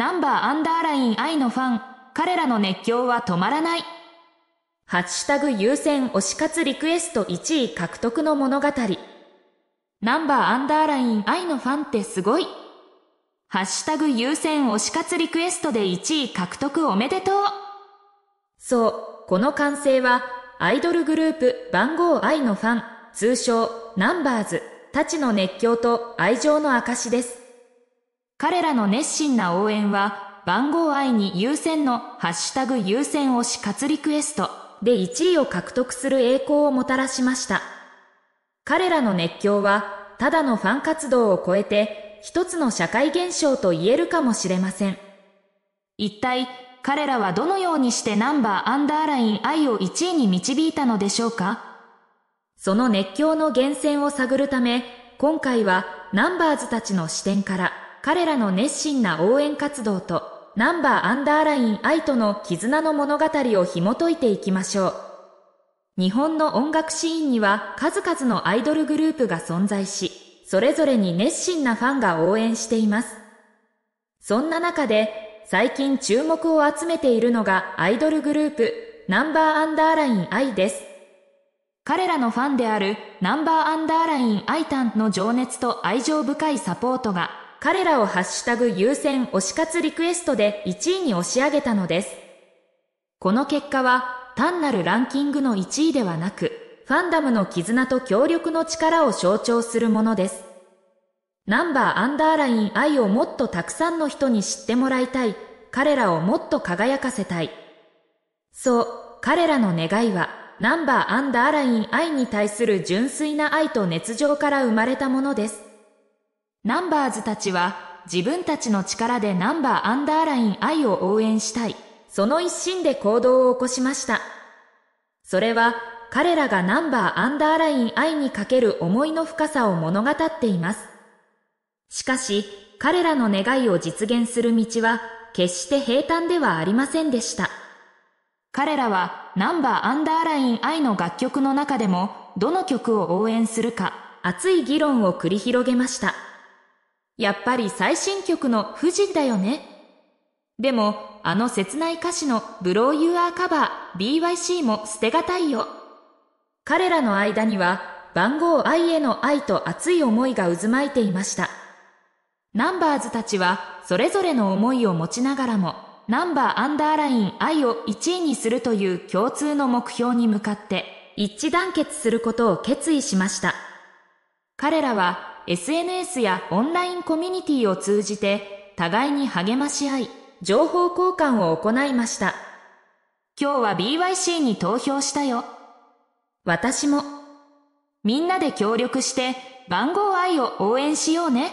ナンバーアンダーライン愛のファン、彼らの熱狂は止まらない。ハッシュタグ優先推し活リクエスト1位獲得の物語。ナンバーアンダーライン愛のファンってすごい。ハッシュタグ優先推し活リクエストで1位獲得おめでとう。そう、この完成は、アイドルグループ番号愛のファン、通称ナンバーズたちの熱狂と愛情の証です。彼らの熱心な応援は、番号愛に優先のハッシュタグ優先推し活リクエストで1位を獲得する栄光をもたらしました。彼らの熱狂は、ただのファン活動を超えて、一つの社会現象と言えるかもしれません。一体、彼らはどのようにしてナンバーアンダーライン愛を1位に導いたのでしょうかその熱狂の源泉を探るため、今回はナンバーズたちの視点から、彼らの熱心な応援活動と、ナンバーアンダーライン愛との絆の物語を紐解いていきましょう。日本の音楽シーンには数々のアイドルグループが存在し、それぞれに熱心なファンが応援しています。そんな中で、最近注目を集めているのがアイドルグループ、ナンバーアンダーライン愛です。彼らのファンであるナンバーアンダーライン愛タンの情熱と愛情深いサポートが彼らをハッシュタグ優先推し活リクエストで1位に押し上げたのです。この結果は単なるランキングの1位ではなく、ファンダムの絆と協力の力を象徴するものです。ナンバーアンダーライン愛をもっとたくさんの人に知ってもらいたい。彼らをもっと輝かせたい。そう、彼らの願いは、ナンバーアンダーライン愛に対する純粋な愛と熱情から生まれたものです。ナンバーズたちは自分たちの力でナンバーアンダーライン愛を応援したい。その一心で行動を起こしました。それは彼らがナンバーアンダーライン愛にかける思いの深さを物語っています。しかし、彼らの願いを実現する道は決して平坦ではありませんでした。彼らはナンバーアンダーライン愛の楽曲の中でもどの曲を応援するか熱い議論を繰り広げました。やっぱり最新曲の富士だよね。でも、あの切ない歌詞のブローユーアーカバー BYC も捨てがたいよ。彼らの間には番号愛への愛と熱い思いが渦巻いていました。ナンバーズたちはそれぞれの思いを持ちながらも、ナンバーアンダーライン愛を1位にするという共通の目標に向かって一致団結することを決意しました。彼らは SNS やオンラインコミュニティを通じて互いに励まし合い、情報交換を行いました。今日は BYC に投票したよ。私も。みんなで協力して番号愛を応援しようね。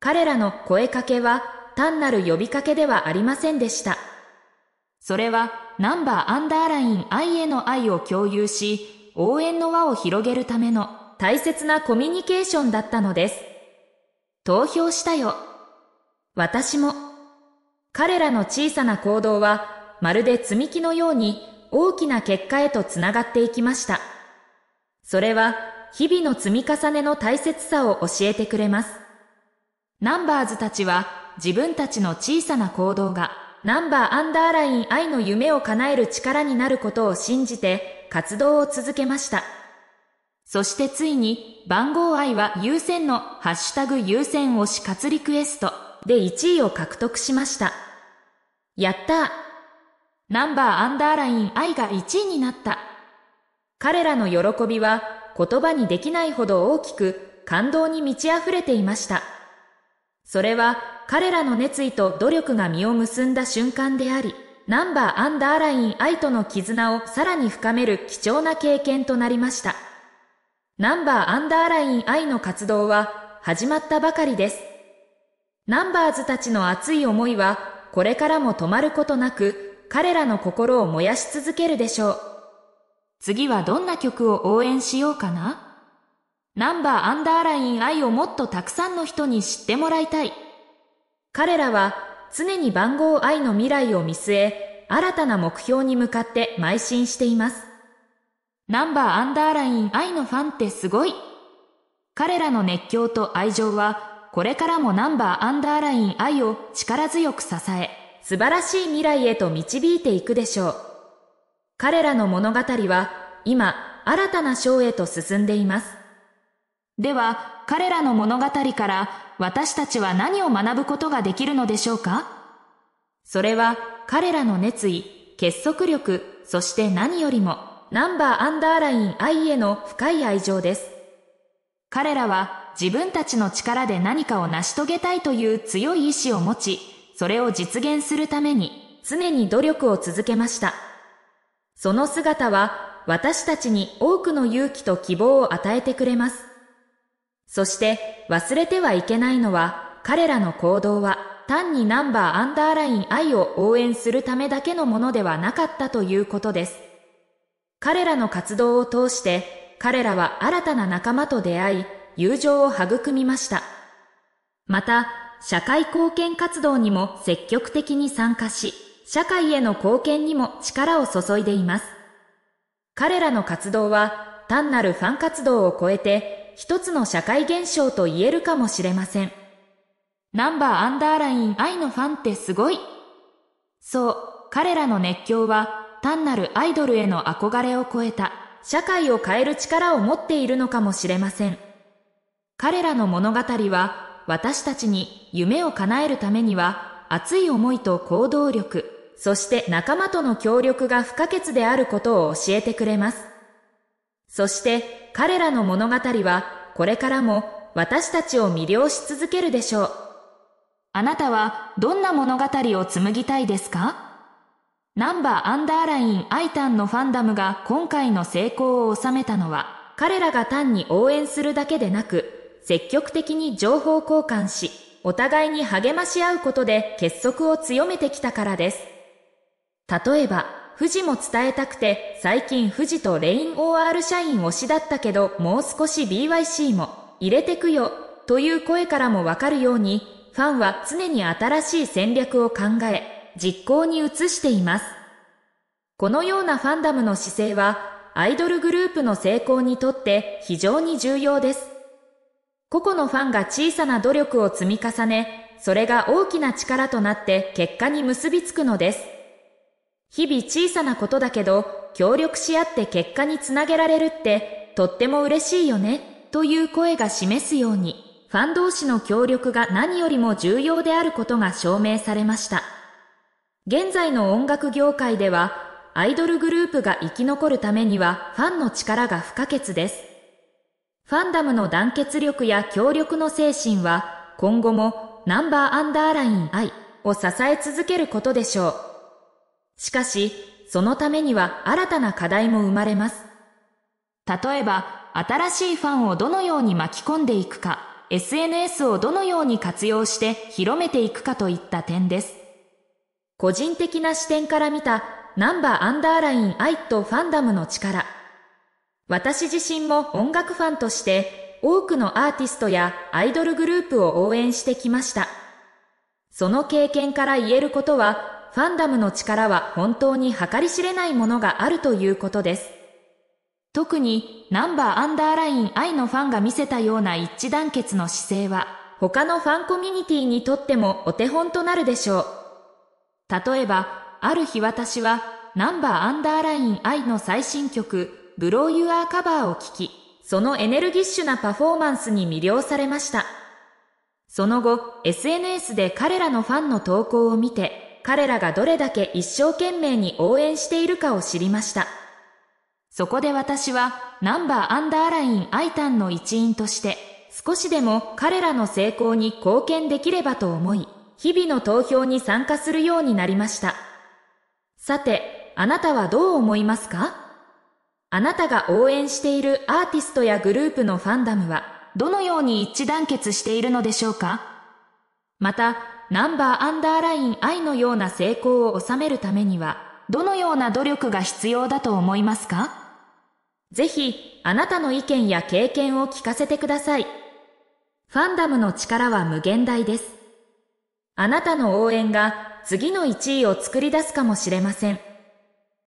彼らの声かけは単なる呼びかけではありませんでした。それはナンバーアンダーライン愛への愛を共有し、応援の輪を広げるための大切なコミュニケーションだったのです。投票したよ。私も。彼らの小さな行動は、まるで積み木のように大きな結果へとつながっていきました。それは、日々の積み重ねの大切さを教えてくれます。ナンバーズたちは、自分たちの小さな行動が、ナンバーアンダーライン愛の夢を叶える力になることを信じて活動を続けました。そしてついに、番号愛は優先のハッシュタグ優先推し活リクエストで1位を獲得しました。やったナンバーアンダーライン愛が1位になった。彼らの喜びは言葉にできないほど大きく感動に満ち溢れていました。それは彼らの熱意と努力が実を結んだ瞬間であり、ナンバーアンダーライン愛との絆をさらに深める貴重な経験となりました。ナンバーアンダーライン愛の活動は始まったばかりです。ナンバーズたちの熱い思いはこれからも止まることなく彼らの心を燃やし続けるでしょう。次はどんな曲を応援しようかなナンバーアンダーライン愛をもっとたくさんの人に知ってもらいたい。彼らは常に番号愛の未来を見据え、新たな目標に向かって邁進しています。ナンバーアンダーライン愛のファンってすごい。彼らの熱狂と愛情は、これからもナンバーアンダーライン愛を力強く支え、素晴らしい未来へと導いていくでしょう。彼らの物語は、今、新たな章へと進んでいます。では、彼らの物語から、私たちは何を学ぶことができるのでしょうかそれは、彼らの熱意、結束力、そして何よりも、ナンバーアンダーライン I への深い愛情です。彼らは自分たちの力で何かを成し遂げたいという強い意志を持ち、それを実現するために常に努力を続けました。その姿は私たちに多くの勇気と希望を与えてくれます。そして忘れてはいけないのは彼らの行動は単にナンバーアンダーライン愛を応援するためだけのものではなかったということです。彼らの活動を通して、彼らは新たな仲間と出会い、友情を育みました。また、社会貢献活動にも積極的に参加し、社会への貢献にも力を注いでいます。彼らの活動は、単なるファン活動を超えて、一つの社会現象と言えるかもしれません。ナンバーアンダーライン愛のファンってすごいそう、彼らの熱狂は単なるアイドルへの憧れを超えた、社会を変える力を持っているのかもしれません。彼らの物語は、私たちに夢を叶えるためには、熱い思いと行動力、そして仲間との協力が不可欠であることを教えてくれます。そして彼らの物語はこれからも私たちを魅了し続けるでしょう。あなたはどんな物語を紡ぎたいですかナンバーアンダーラインアイタンのファンダムが今回の成功を収めたのは、彼らが単に応援するだけでなく、積極的に情報交換し、お互いに励まし合うことで結束を強めてきたからです。例えば、富士も伝えたくて、最近富士とレイン OR 社員推しだったけど、もう少し BYC も入れてくよ、という声からもわかるように、ファンは常に新しい戦略を考え、実行に移しています。このようなファンダムの姿勢は、アイドルグループの成功にとって非常に重要です。個々のファンが小さな努力を積み重ね、それが大きな力となって結果に結びつくのです。日々小さなことだけど、協力し合って結果につなげられるって、とっても嬉しいよね、という声が示すように、ファン同士の協力が何よりも重要であることが証明されました。現在の音楽業界では、アイドルグループが生き残るためにはファンの力が不可欠です。ファンダムの団結力や協力の精神は、今後もナンバーアンダーライン I を支え続けることでしょう。しかし、そのためには新たな課題も生まれます。例えば、新しいファンをどのように巻き込んでいくか、SNS をどのように活用して広めていくかといった点です。個人的な視点から見たナンバーアンダーライン愛とファンダムの力。私自身も音楽ファンとして多くのアーティストやアイドルグループを応援してきました。その経験から言えることは、ファンダムの力は本当に計り知れないものがあるということです。特にナンバーアンダーライン愛のファンが見せたような一致団結の姿勢は、他のファンコミュニティにとってもお手本となるでしょう。例えば、ある日私は、ナンバーアンダーライン I の最新曲、ブローユアーカバーを聴き、そのエネルギッシュなパフォーマンスに魅了されました。その後、SNS で彼らのファンの投稿を見て、彼らがどれだけ一生懸命に応援しているかを知りました。そこで私は、ナンバーアンダーラインイタンの一員として、少しでも彼らの成功に貢献できればと思い、日々の投票に参加するようになりました。さて、あなたはどう思いますかあなたが応援しているアーティストやグループのファンダムは、どのように一致団結しているのでしょうかまた、ナンバーアンダーライン愛のような成功を収めるためには、どのような努力が必要だと思いますかぜひ、あなたの意見や経験を聞かせてください。ファンダムの力は無限大です。あなたの応援が次の1位を作り出すかもしれません。